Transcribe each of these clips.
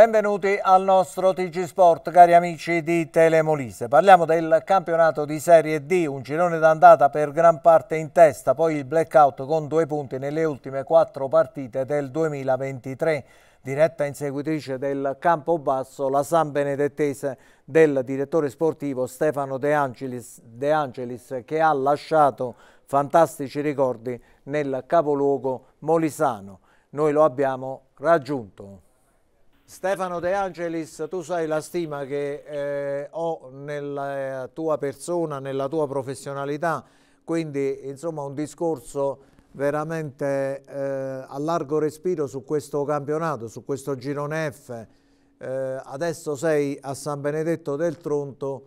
Benvenuti al nostro TG Sport, cari amici di Telemolise. Parliamo del campionato di Serie D, un girone d'andata per gran parte in testa, poi il blackout con due punti nelle ultime quattro partite del 2023 diretta inseguitrice del campo basso, la San Benedettese del direttore sportivo Stefano De Angelis, De Angelis, che ha lasciato fantastici ricordi nel capoluogo molisano. Noi lo abbiamo raggiunto. Stefano De Angelis, tu sai la stima che eh, ho nella tua persona, nella tua professionalità, quindi insomma un discorso veramente eh, a largo respiro su questo campionato, su questo girone F. Eh, adesso sei a San Benedetto del Tronto,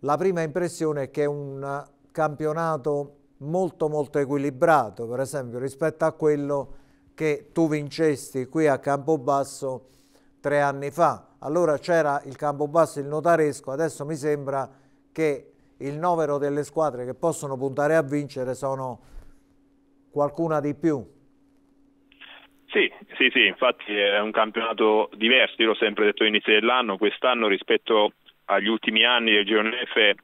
la prima impressione è che è un campionato molto molto equilibrato, per esempio rispetto a quello che tu vincesti qui a Campobasso tre anni fa. Allora c'era il Campobasso, il notaresco, adesso mi sembra che il novero delle squadre che possono puntare a vincere sono qualcuna di più. Sì, sì, sì, infatti è un campionato diverso, io l'ho sempre detto all'inizio dell'anno, quest'anno rispetto agli ultimi anni del girone F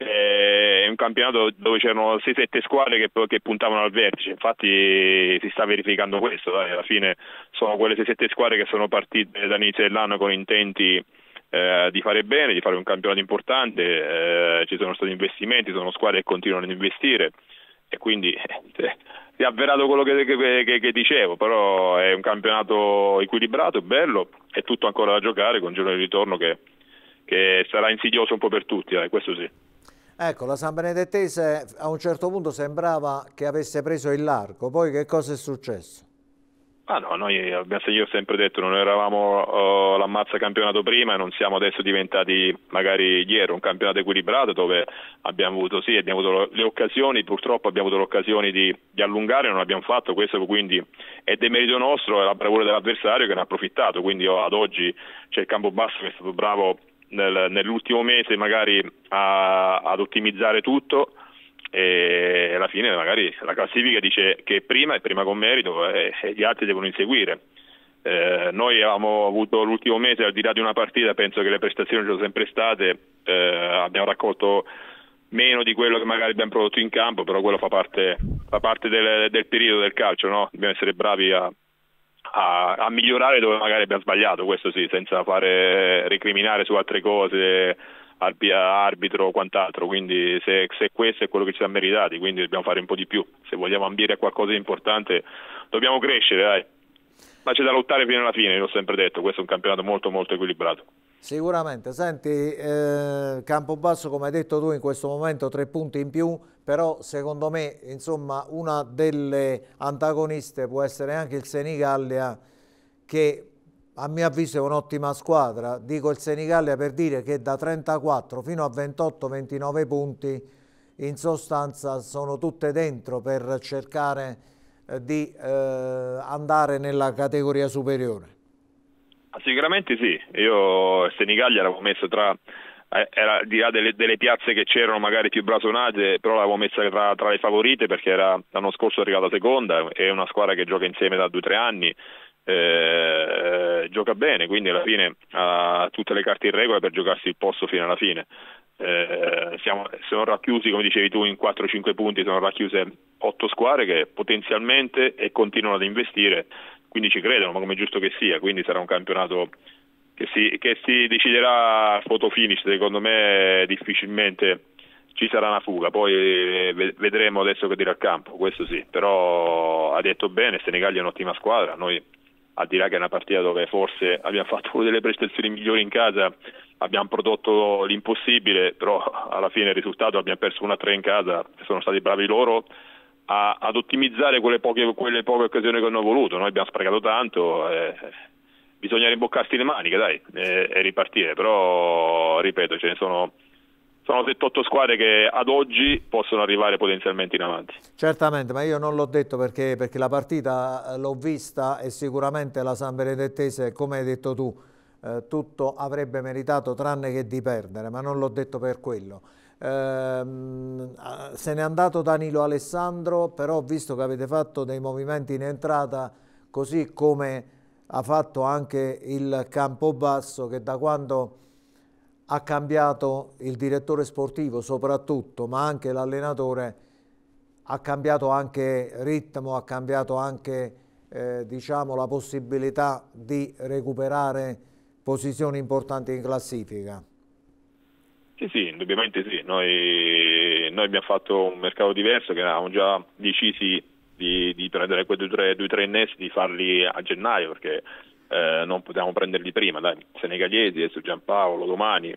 eh, è un campionato dove c'erano 6-7 squadre che, che, puntavano al vertice, infatti si sta verificando questo, dai. alla fine sono quelle 6-7 squadre che sono partite dall'inizio dell'anno con intenti eh, di fare bene, di fare un campionato importante, eh, ci sono stati investimenti, sono squadre che continuano ad investire e quindi eh, si è avverato quello che, che, che, dicevo, però è un campionato equilibrato, bello, è tutto ancora da giocare con il giorno di ritorno che, che sarà insidioso un po' per tutti, questo sì. Ecco, la San Benedettese a un certo punto sembrava che avesse preso il largo, poi che cosa è successo? Ah no, noi, io ho sempre detto, non eravamo uh, l'ammazza campionato prima e non siamo adesso diventati magari ieri un campionato equilibrato dove abbiamo avuto, sì, abbiamo avuto le occasioni, purtroppo abbiamo avuto le occasioni di, di allungare, non abbiamo fatto questo, quindi è demerito nostro, è la bravura dell'avversario che ne ha approfittato, quindi io, ad oggi c'è il campo basso che è stato bravo nel, nell'ultimo mese magari a, ad ottimizzare tutto e alla fine magari la classifica dice che prima è prima con merito e, e gli altri devono inseguire. Eh, noi abbiamo avuto l'ultimo mese, al di là di una partita, penso che le prestazioni ci sono sempre state, eh, abbiamo raccolto meno di quello che magari abbiamo prodotto in campo, però quello fa parte, fa parte del, del, periodo del calcio, no? dobbiamo essere bravi a, a, a, migliorare dove magari abbia sbagliato, questo sì, senza fare recriminare su altre cose arbitro o quant'altro, quindi se, se, questo è quello che ci siamo meritati, quindi dobbiamo fare un po' di più, se vogliamo ambire a qualcosa di importante dobbiamo crescere, dai. ma c'è da lottare fino alla fine, l'ho sempre detto, questo è un campionato molto molto equilibrato. Sicuramente, senti eh, Campobasso come hai detto tu in questo momento tre punti in più, però secondo me insomma, una delle antagoniste può essere anche il Senigallia che a mio avviso è un'ottima squadra, dico il Senigallia per dire che da 34 fino a 28-29 punti in sostanza sono tutte dentro per cercare eh, di eh, andare nella categoria superiore. Ah, sicuramente sì, io Senigallia l'avevo messo tra eh, era di là delle, delle, piazze che c'erano magari più blasonate, però l'avevo messa tra, tra le favorite perché era, l'anno scorso è arrivata seconda, è una squadra che gioca insieme da due o tre anni, eh, eh, gioca bene, quindi alla fine ha tutte le carte in regola per giocarsi il posto fino alla fine. Eh, siamo, sono racchiusi, come dicevi tu, in 4-5 punti, sono racchiuse 8 squadre che potenzialmente e continuano ad investire quindi ci credono, ma come è giusto che sia, quindi sarà un campionato che si, che si deciderà photo finish, secondo me difficilmente ci sarà una fuga, poi eh, vedremo adesso che dirà il campo, questo sì, però ha detto bene, Senigallia è un'ottima squadra, noi al di là che è una partita dove forse abbiamo fatto una delle prestazioni migliori in casa, abbiamo prodotto l'impossibile, però alla fine il risultato abbiamo perso 1-3 in casa, sono stati bravi loro a, ad ottimizzare quelle poche, quelle poche, occasioni che hanno voluto. Noi abbiamo sprecato tanto, eh, bisogna rimboccarsi le maniche dai, eh, e ripartire, però ripeto, ce ne sono sono 78 squadre che ad oggi possono arrivare potenzialmente in avanti. Certamente, ma io non l'ho detto perché, perché la partita l'ho vista e sicuramente la San Benedettese, come hai detto tu, eh, tutto avrebbe meritato tranne che di perdere, ma non l'ho detto per quello. Ehm, se n'è andato Danilo Alessandro, però visto che avete fatto dei movimenti in entrata, così come ha fatto anche il Campobasso che da quando ha cambiato il direttore sportivo soprattutto, ma anche l'allenatore, ha cambiato anche ritmo, ha cambiato anche eh, diciamo, la possibilità di recuperare posizioni importanti in classifica. Sì, sì, indubbiamente sì. Noi, noi, abbiamo fatto un mercato diverso che avevamo già decisi di, di prendere quei due o tre innesti, di farli a gennaio perché eh, non potevamo prenderli prima. Dai, Senegalesi, adesso Giampaolo, domani,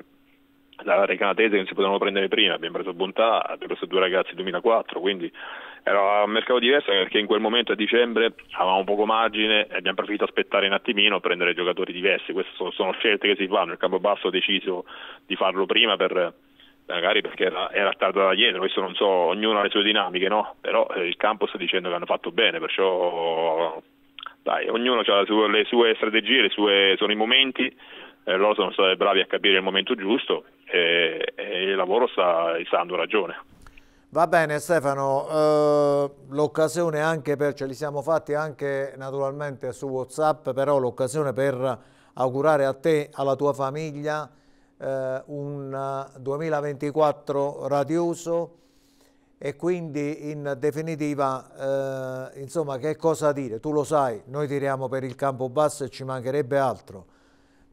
la Recanatese che non si potevano prendere prima. Abbiamo preso Bontà, abbiamo preso due ragazzi 2004, quindi era un mercato diverso perché in quel momento a dicembre avevamo poco margine e abbiamo preferito aspettare un attimino a prendere giocatori diversi. Queste sono, sono scelte che si fanno. Il Campobasso ha deciso di farlo prima per, magari perché era, era tardo da dietro, questo non so, ognuno ha le sue dinamiche, no? Però eh, il campo sta dicendo che hanno fatto bene, perciò dai, ognuno ha sua, le sue strategie, le sue, sono i momenti, eh, loro sono stati bravi a capire il momento giusto e, eh, e il lavoro sta, sta dando ragione. Va bene Stefano, eh, l'occasione anche per, ce li siamo fatti anche naturalmente su Whatsapp, però l'occasione per augurare a te, alla tua famiglia, eh, un 2024 radioso e quindi in definitiva, eh, insomma, che cosa dire? Tu lo sai, noi tiriamo per il campo basso e ci mancherebbe altro,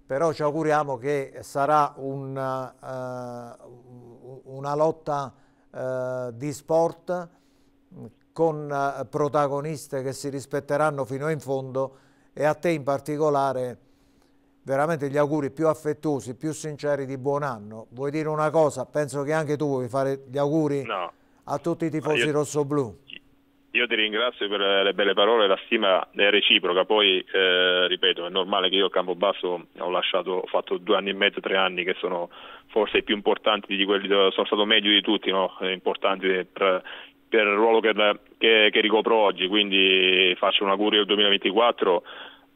però ci auguriamo che sarà un, eh, una lotta eh, di sport con eh, protagoniste che si rispetteranno fino in fondo e a te in particolare veramente gli auguri più affettuosi, più sinceri di buon anno. Vuoi dire una cosa? Penso che anche tu vuoi fare gli auguri no. a tutti i tifosi no, io... rossoblù. Io ti ringrazio per eh, le belle parole, la stima è reciproca, poi eh, ripeto è normale che io a Campobasso ho, lasciato, ho fatto due anni e mezzo, tre anni che sono forse i più importanti di quelli, sono stato meglio di tutti, no? Eh, importanti per, per, il ruolo che, che, che ricopro oggi, quindi faccio un augurio del 2024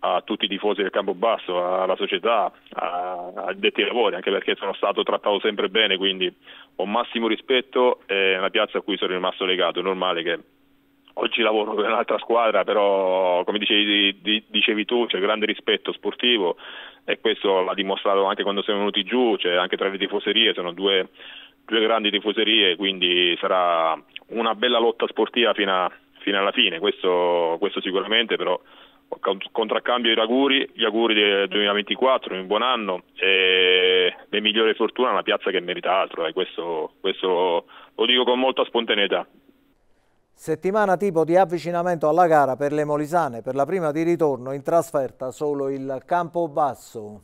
a tutti i tifosi del Campobasso, alla società, a detti lavori, anche perché sono stato trattato sempre bene, quindi ho massimo rispetto, è una piazza a cui sono rimasto legato, è normale che Oggi lavoro per un'altra squadra, però come dicevi, di, dicevi tu c'è grande rispetto sportivo e questo l'ha dimostrato anche quando siamo venuti giù, cioè anche tra le tifoserie, sono due, due grandi tifoserie, quindi sarà una bella lotta sportiva fino, a, fino alla fine, questo, questo sicuramente, però contraccambio gli auguri, gli auguri del 2024, un buon anno e le migliori fortune a una piazza che merita altro, e questo, questo lo dico con molta spontaneità. Settimana tipo di avvicinamento alla gara per le Molisane, per la prima di ritorno in trasferta solo il Campobasso.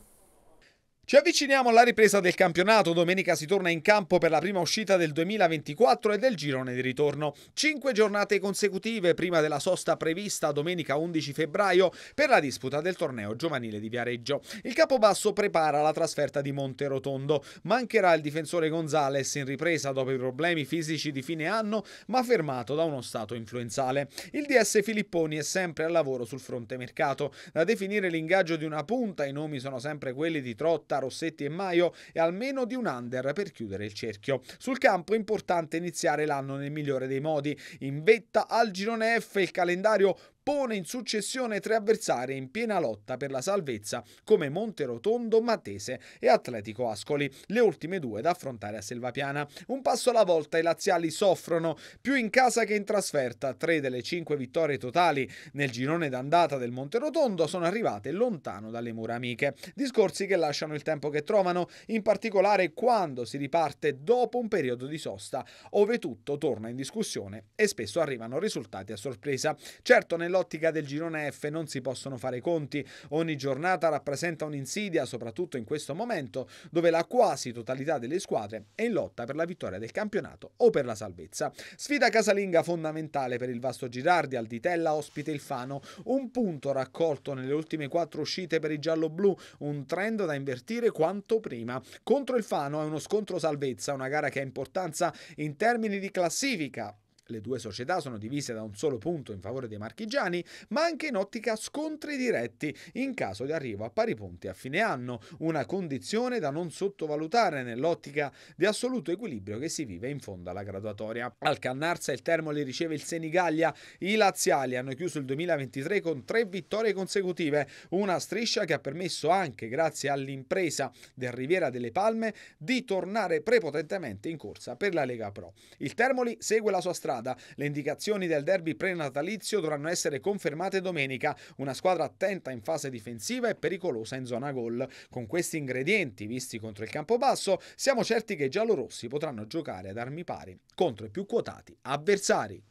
Ci avviciniamo alla ripresa del campionato, domenica si torna in campo per la prima uscita del 2024 e del girone di ritorno. Cinque giornate consecutive prima della sosta prevista domenica 11 febbraio per la disputa del torneo giovanile di Viareggio. Il Capobasso prepara la trasferta di Monte Rotondo. Mancherà il difensore Gonzales in ripresa dopo i problemi fisici di fine anno, ma fermato da uno stato influenzale. Il DS Filipponi è sempre al lavoro sul fronte mercato. Da definire l'ingaggio di una punta, i nomi sono sempre quelli di Trotta, Rossetti e Maio e almeno di un under per chiudere il cerchio. Sul campo è importante iniziare l'anno nel migliore dei modi. In vetta al girone F il calendario pone in successione tre avversari in piena lotta per la salvezza come Monterotondo, Matese e Atletico Ascoli, le ultime due da affrontare a Selvapiana. Un passo alla volta i laziali soffrono più in casa che in trasferta, tre delle cinque vittorie totali nel girone d'andata del Monterotondo sono arrivate lontano dalle mura amiche, discorsi che lasciano il tempo che trovano, in particolare quando si riparte dopo un periodo di sosta, ove tutto torna in discussione e spesso arrivano risultati a sorpresa. Certo, nello nell'ottica del girone F non si possono fare i conti. Ogni giornata rappresenta un'insidia, soprattutto in questo momento, dove la quasi totalità delle squadre è in lotta per la vittoria del campionato o per la salvezza. Sfida casalinga fondamentale per il Vasto Girardi, al Ditella ospite il Fano, un punto raccolto nelle ultime quattro uscite per i giallo-blu, un trend da invertire quanto prima. Contro il Fano è uno scontro salvezza, una gara che ha importanza in termini di classifica le due società sono divise da un solo punto in favore dei marchigiani, ma anche in ottica scontri diretti in caso di arrivo a pari punti a fine anno, una condizione da non sottovalutare nell'ottica di assoluto equilibrio che si vive in fondo alla graduatoria. Al Cannarsa il Termoli riceve il Senigallia, i laziali hanno chiuso il 2023 con tre vittorie consecutive, una striscia che ha permesso anche grazie all'impresa del Riviera delle Palme di tornare prepotentemente in corsa per la Lega Pro. Il Termoli segue la sua strada strada. Le indicazioni del derby prenatalizio dovranno essere confermate domenica. Una squadra attenta in fase difensiva e pericolosa in zona gol. Con questi ingredienti visti contro il campo basso, siamo certi che i giallorossi potranno giocare ad armi pari contro i più quotati avversari.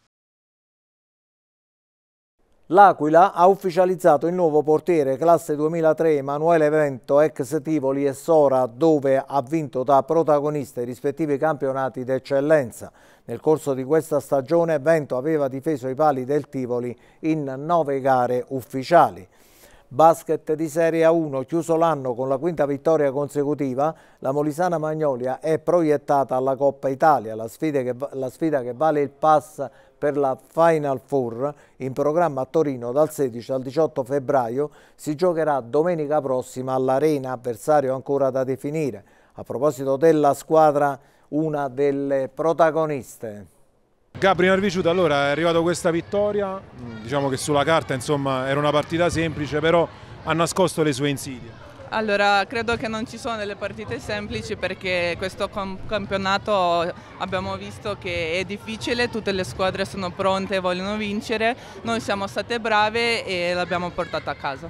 L'Aquila ha ufficializzato il nuovo portiere classe 2003 Emanuele Vento, ex Tivoli e Sora, dove ha vinto da protagonista i rispettivi campionati d'eccellenza. Nel corso di questa stagione Vento aveva difeso i pali del Tivoli in nove gare ufficiali. Basket di Serie A1, chiuso l'anno con la quinta vittoria consecutiva, la Molisana Magnolia è proiettata alla Coppa Italia, la sfida che, la sfida che vale il pass per la Final Four in programma a Torino dal 16 al 18 febbraio si giocherà domenica prossima all'Arena, avversario ancora da definire. A proposito della squadra, una delle protagoniste. Gabri Narviciuta, allora è arrivata questa vittoria, mm, diciamo che sulla carta insomma, era una partita semplice, però ha nascosto le sue insidie. Allora, credo che non ci sono delle partite semplici perché questo campionato abbiamo visto che è difficile, tutte le squadre sono pronte e vogliono vincere, noi siamo state brave e l'abbiamo portata a casa.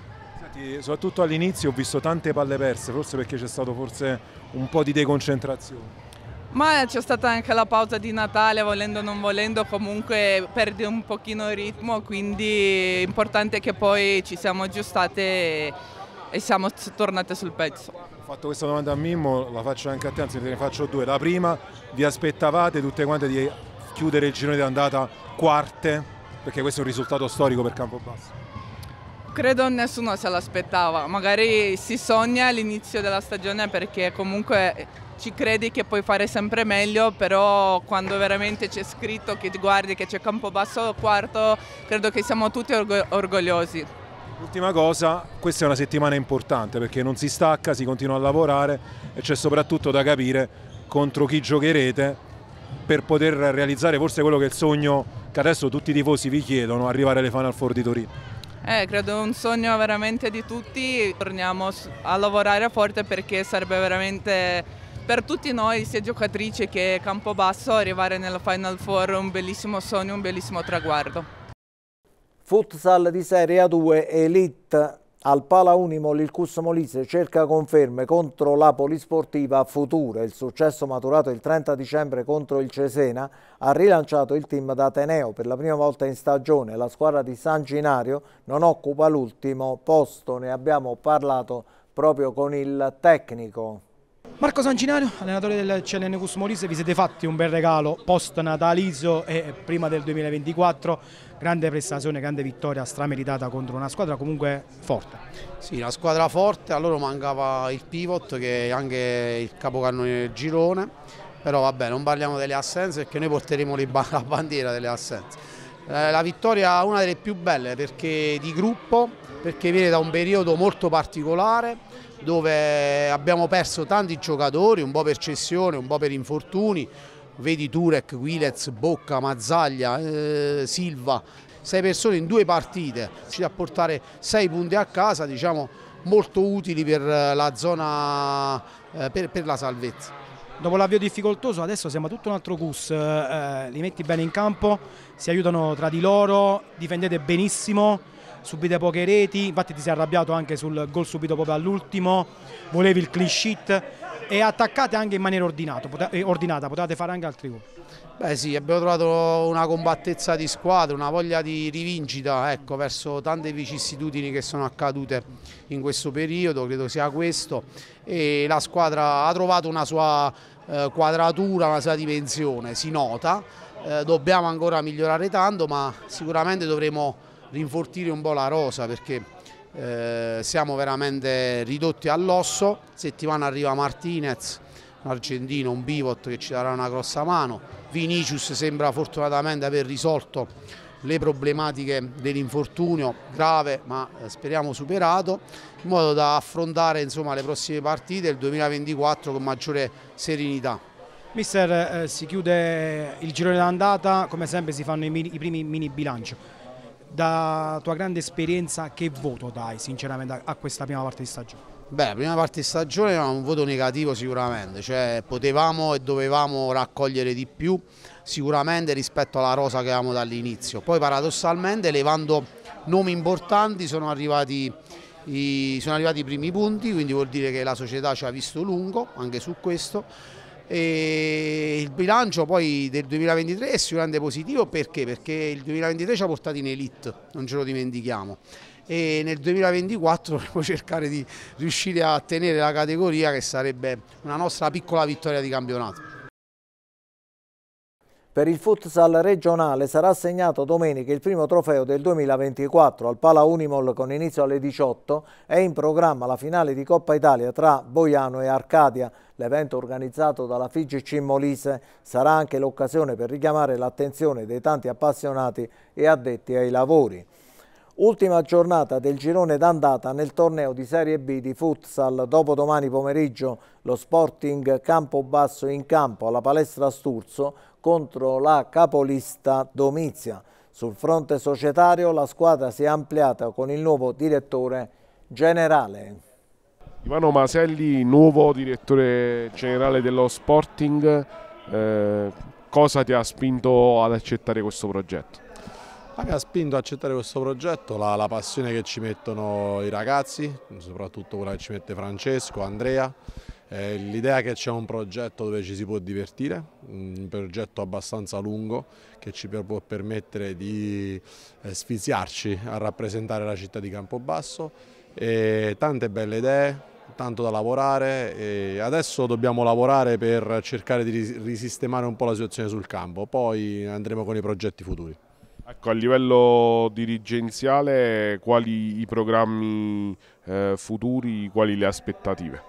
Senti, soprattutto all'inizio ho visto tante palle perse, forse perché c'è stato forse un po' di deconcentrazione. Ma c'è stata anche la pausa di Natale, volendo o non volendo, comunque perdi un pochino il ritmo, quindi è importante che poi ci siamo aggiustate e siamo tornate sul pezzo. Ho fatto questa domanda a Mimmo, la faccio anche a te, anzi te ne faccio due. La prima, vi aspettavate tutte quante di chiudere il girone d'andata quarte? Perché questo è un risultato storico per Campobasso. Credo nessuno se l'aspettava, magari si sogna all'inizio della stagione perché comunque ci credi che puoi fare sempre meglio, però quando veramente c'è scritto che guardi che c'è Campobasso quarto, credo che siamo tutti orgogliosi. Ultima cosa, questa è una settimana importante perché non si stacca, si continua a lavorare e c'è soprattutto da capire contro chi giocherete per poter realizzare forse quello che è il sogno che adesso tutti i tifosi vi chiedono, arrivare alle Final Four di Torino. Eh, credo un sogno veramente di tutti, torniamo a lavorare forte perché sarebbe veramente per tutti noi, sia giocatrici che campo basso, arrivare nella Final Four un bellissimo sogno, un bellissimo traguardo. Futsal di Serie A2 Elite al Pala Unimol il Cus Molise cerca conferme contro la Polisportiva Futura. Il successo maturato il 30 dicembre contro il Cesena ha rilanciato il team d'Ateneo. Per la prima volta in stagione la squadra di San Ginario non occupa l'ultimo posto. Ne abbiamo parlato proprio con il tecnico. Marco Sanginario, allenatore del CLN Cus Molise, vi siete fatti un bel regalo post natalizio e prima del 2024 grande prestazione, grande vittoria strameritata contro una squadra comunque forte. Sì, una squadra forte, a loro mancava il pivot che è anche il capocannone del girone, però vabbè non parliamo delle assenze perché noi porteremo la bandiera delle assenze. Eh, la vittoria è una delle più belle perché di gruppo, perché viene da un periodo molto particolare dove abbiamo perso tanti giocatori, un po' per cessione, un po' per infortuni, vedi Turek, Guilez, Bocca, Mazzaglia, eh, Silva, sei persone in due partite, ci da portare sei punti a casa diciamo, molto utili per eh, la zona, eh, per, per la salvezza. Dopo l'avvio difficoltoso adesso siamo a tutto un altro cus, eh, eh, li metti bene in campo, si aiutano tra di loro, difendete benissimo, subite poche reti, infatti ti sei arrabbiato anche sul gol subito proprio all'ultimo, volevi il clean sheet, e attaccate anche in maniera ordinata, eh, ordinata potevate fare anche altri gol. Beh sì, abbiamo trovato una combattezza di squadra, una voglia di rivincita ecco, verso tante vicissitudini che sono accadute in questo periodo, credo sia questo, e la squadra ha trovato una sua eh, quadratura, una sua dimensione, si nota, eh, dobbiamo ancora migliorare tanto ma sicuramente dovremo rinfortire un po' la rosa perché eh, siamo veramente ridotti all'osso, settimana arriva Martinez, un argentino, un pivot che ci darà una grossa mano, Vinicius sembra fortunatamente aver risolto le problematiche dell'infortunio grave ma eh, speriamo superato in modo da affrontare insomma, le prossime partite il 2024 con maggiore serenità. Mister, eh, si chiude il girone d'andata, come sempre si fanno i, mini, i primi mini bilancio da tua grande esperienza che voto dai sinceramente a questa prima parte di stagione? Beh, la prima parte di stagione era un voto negativo sicuramente, cioè potevamo e dovevamo raccogliere di più sicuramente rispetto alla rosa che avevamo dall'inizio. Poi paradossalmente levando nomi importanti sono arrivati, i, sono arrivati i primi punti, quindi vuol dire che la società ci ha visto lungo anche su questo e il bilancio poi del 2023 è sicuramente positivo perché? Perché il 2023 ci ha portati in elite, non ce lo dimentichiamo e nel 2024 dovremo cercare di riuscire a tenere la categoria che sarebbe una nostra piccola vittoria di campionato. Per il futsal regionale sarà assegnato domenica il primo trofeo del 2024 al Pala Unimol con inizio alle 18 e in programma la finale di Coppa Italia tra Boiano e Arcadia. L'evento organizzato dalla FIGC Molise sarà anche l'occasione per richiamare l'attenzione dei tanti appassionati e addetti ai lavori. Ultima giornata del girone d'andata nel torneo di Serie B di futsal. Dopodomani pomeriggio lo Sporting Campobasso in campo alla palestra Sturzo contro la capolista Domizia. Sul fronte societario la squadra si è ampliata con il nuovo direttore generale. Ivano Maselli, nuovo direttore generale dello Sporting, eh, cosa ti ha spinto ad accettare questo progetto? mi ha spinto ad accettare questo progetto, la, la, passione che ci mettono i ragazzi, soprattutto quella che ci mette Francesco, Andrea, eh, l'idea che c'è un progetto dove ci si può divertire, un progetto abbastanza lungo che ci può permettere di eh, sfiziarci a rappresentare la città di Campobasso e tante belle idee, tanto da lavorare e adesso dobbiamo lavorare per cercare di risistemare un po' la situazione sul campo, poi andremo con i progetti futuri. Ecco, a livello dirigenziale, quali i programmi eh, futuri, quali le aspettative?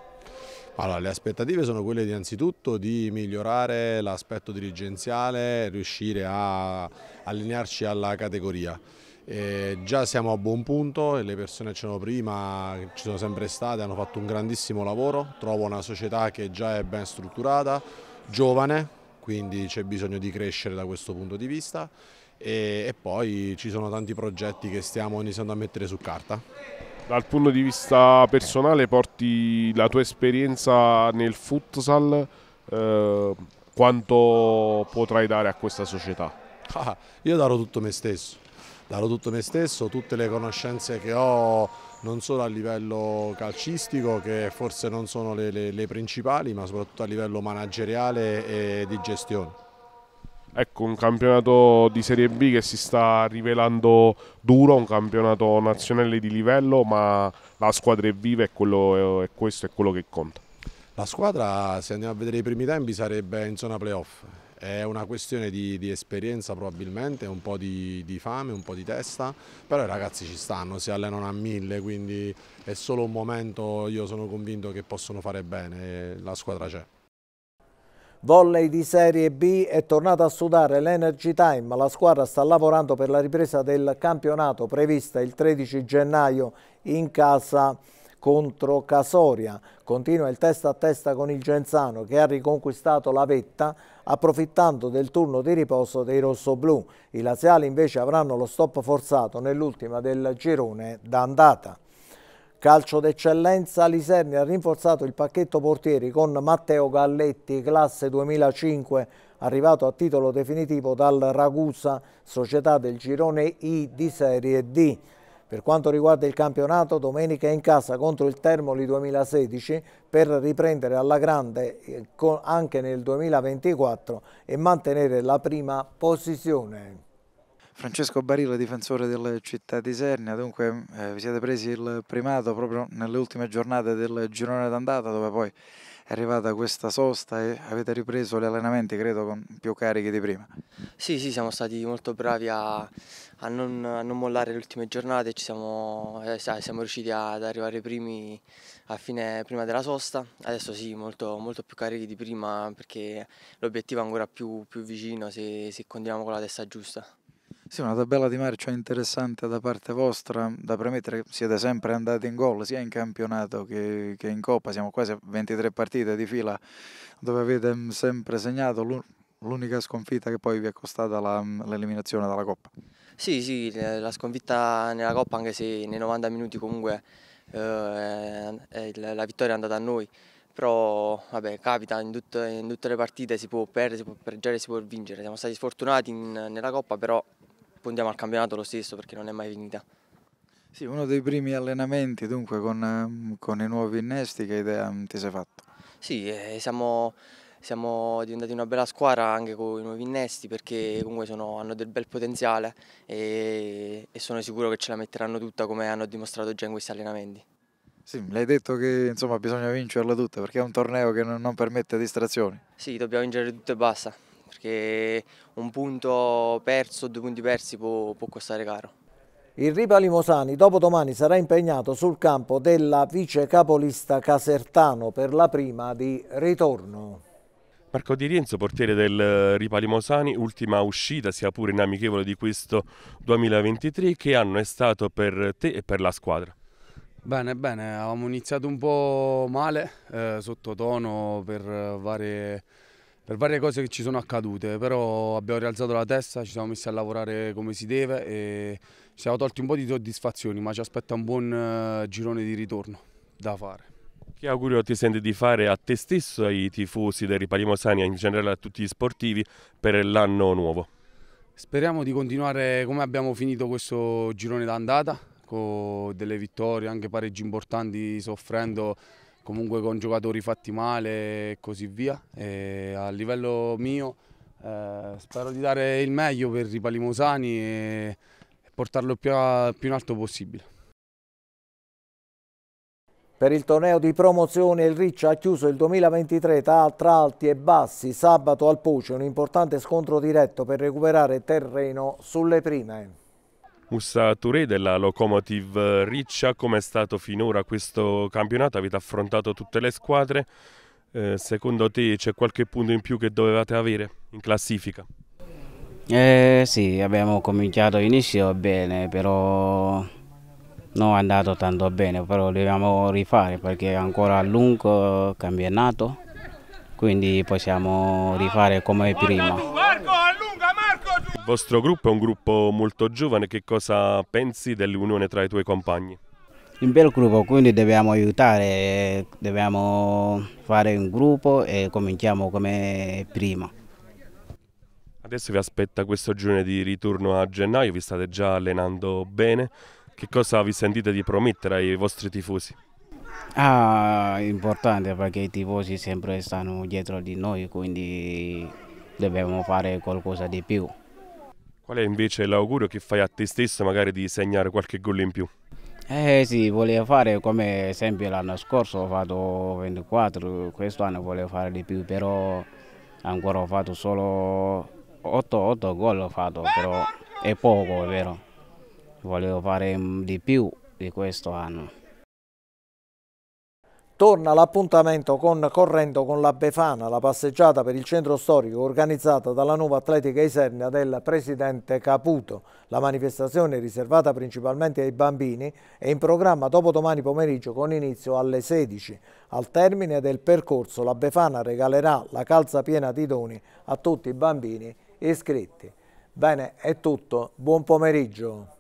Allora, le aspettative sono quelle di, innanzitutto di migliorare l'aspetto dirigenziale, riuscire a allinearci alla categoria. Eh, già siamo a buon punto, le persone che c'erano prima, ci sono sempre state, hanno fatto un grandissimo lavoro, trovo una società che già è ben strutturata, giovane, quindi c'è bisogno di crescere da questo punto di vista e, e poi ci sono tanti progetti che stiamo iniziando a mettere su carta. Dal punto di vista personale porti la tua esperienza nel futsal, eh, quanto potrai dare a questa società? Ah, io darò tutto me stesso, darò tutto me stesso, tutte le conoscenze che ho non solo a livello calcistico che forse non sono le, le, le principali ma soprattutto a livello manageriale e di gestione. Ecco, un campionato di Serie B che si sta rivelando duro, un campionato nazionale di livello, ma la squadra è viva e, questo è quello che conta. La squadra, se andiamo a vedere i primi tempi, sarebbe in zona playoff. È una questione di, di esperienza probabilmente, un po' di, di, fame, un po' di testa, però i ragazzi ci stanno, si allenano a mille, quindi è solo un momento, io sono convinto che possono fare bene, la squadra c'è. Volley di Serie B è tornata a sudare l'Energy Time. La squadra sta lavorando per la ripresa del campionato prevista il 13 gennaio in casa contro Casoria. Continua il testa a testa con il Genzano che ha riconquistato la vetta approfittando del turno di riposo dei rossoblù. I laziali invece avranno lo stop forzato nell'ultima del girone d'andata. Calcio d'eccellenza, Liserni ha rinforzato il pacchetto portieri con Matteo Galletti, classe 2005, arrivato a titolo definitivo dal Ragusa, società del girone I di Serie D. Per quanto riguarda il campionato, domenica in casa contro il Termoli 2016 per riprendere alla grande eh, anche nel 2024 e mantenere la prima posizione. Francesco Barilla, difensore del Città di Sernia, dunque eh, vi siete presi il primato proprio nelle ultime giornate del girone d'andata dove poi è arrivata questa sosta e avete ripreso gli allenamenti credo con più carichi di prima. Sì, sì, siamo stati molto bravi a, a, non, a non, mollare le ultime giornate, Ci siamo, eh, siamo riusciti ad arrivare primi a fine prima della sosta, adesso sì, molto, molto più carichi di prima perché l'obiettivo è ancora più, più vicino se, se continuiamo con la testa giusta. Sì, una tabella di marcia interessante da parte vostra, da premettere siete sempre andati in gol sia in campionato che, che in Coppa, siamo quasi a 23 partite di fila dove avete mm, sempre segnato, l'unica sconfitta che poi vi è costata mm, l'eliminazione dalla Coppa. Sì, sì, la sconfitta nella Coppa anche se nei 90 minuti comunque eh, la vittoria è andata a noi, però vabbè, capita in tutte, in tutte, le partite, si può perdere, si può pareggiare, si può vincere, siamo stati sfortunati in, nella Coppa però puntiamo al campionato lo stesso perché non è mai finita. Sì, uno dei primi allenamenti dunque con, ehm, con i nuovi innesti, che idea mm, ti sei fatto? Sì, eh, siamo, siamo, diventati una bella squadra anche con i nuovi innesti perché comunque sono, hanno del bel potenziale e, e sono sicuro che ce la metteranno tutta come hanno dimostrato già in questi allenamenti. Sì, l'hai detto che insomma, bisogna vincerla tutta perché è un torneo che non, non permette distrazioni. Sì, dobbiamo vincere tutto e basta perché un punto perso, due punti persi può, può costare caro. Il Ripa Limosani dopodomani sarà impegnato sul campo della vice capolista Casertano per la prima di ritorno. Marco Di Rienzo, portiere del eh, Ripa Limosani, ultima uscita sia pure in amichevole di questo 2023, che anno è stato per te e per la squadra? Bene, bene, avevamo iniziato un po' male, eh, sottotono per eh, varie per varie cose che ci sono accadute, però abbiamo rialzato la testa, ci siamo messi a lavorare come si deve e ci siamo tolti un po' di soddisfazioni, ma ci aspetta un buon eh, girone di ritorno da fare. Che augurio ti senti di fare a te stesso, ai tifosi del Ripalimo Sania, in generale a tutti gli sportivi, per l'anno nuovo? Speriamo di continuare come abbiamo finito questo girone d'andata, con delle vittorie, anche pareggi importanti, soffrendo comunque con giocatori fatti male e così via. E a livello mio eh, spero di dare il meglio per i palimosani e, e portarlo più, a, più in alto possibile. Per il torneo di promozione il Riccia ha chiuso il 2023 tra, alti e bassi. Sabato al Poce un importante scontro diretto per recuperare terreno sulle prime. Moussa Touré della Locomotive Riccia, come è stato finora questo campionato? Avete affrontato tutte le squadre, eh, secondo te c'è qualche punto in più che dovevate avere in classifica? Eh, sì, abbiamo cominciato inizio bene, però non è andato tanto bene, però dobbiamo rifare perché è ancora a lungo campionato, quindi possiamo rifare come prima. Marco, il vostro gruppo è un gruppo molto giovane, che cosa pensi dell'unione tra i tuoi compagni? Un bel gruppo, quindi dobbiamo aiutare, dobbiamo fare un gruppo e cominciamo come prima. Adesso vi aspetta questo giorno di ritorno a gennaio, vi state già allenando bene. Che cosa vi sentite di promettere ai vostri tifosi? Ah, importante perché i tifosi sempre stanno dietro di noi, quindi dobbiamo fare qualcosa di più. Qual è invece l'augurio che fai a te stesso magari di segnare qualche gol in più? Eh sì, volevo fare come sempre l'anno scorso ho fatto 24, quest'anno volevo fare di più, però ancora ho fatto solo 8, 8 gol ho fatto, però è poco, è vero? Volevo fare di più di questo anno. Torna l'appuntamento con Correndo con la Befana, la passeggiata per il centro storico organizzata dalla nuova atletica Isernia del presidente Caputo. La manifestazione, riservata principalmente ai bambini, è in programma dopodomani pomeriggio con inizio alle 16. Al termine del percorso la Befana regalerà la calza piena di doni a tutti i bambini iscritti. Bene, è tutto. Buon pomeriggio.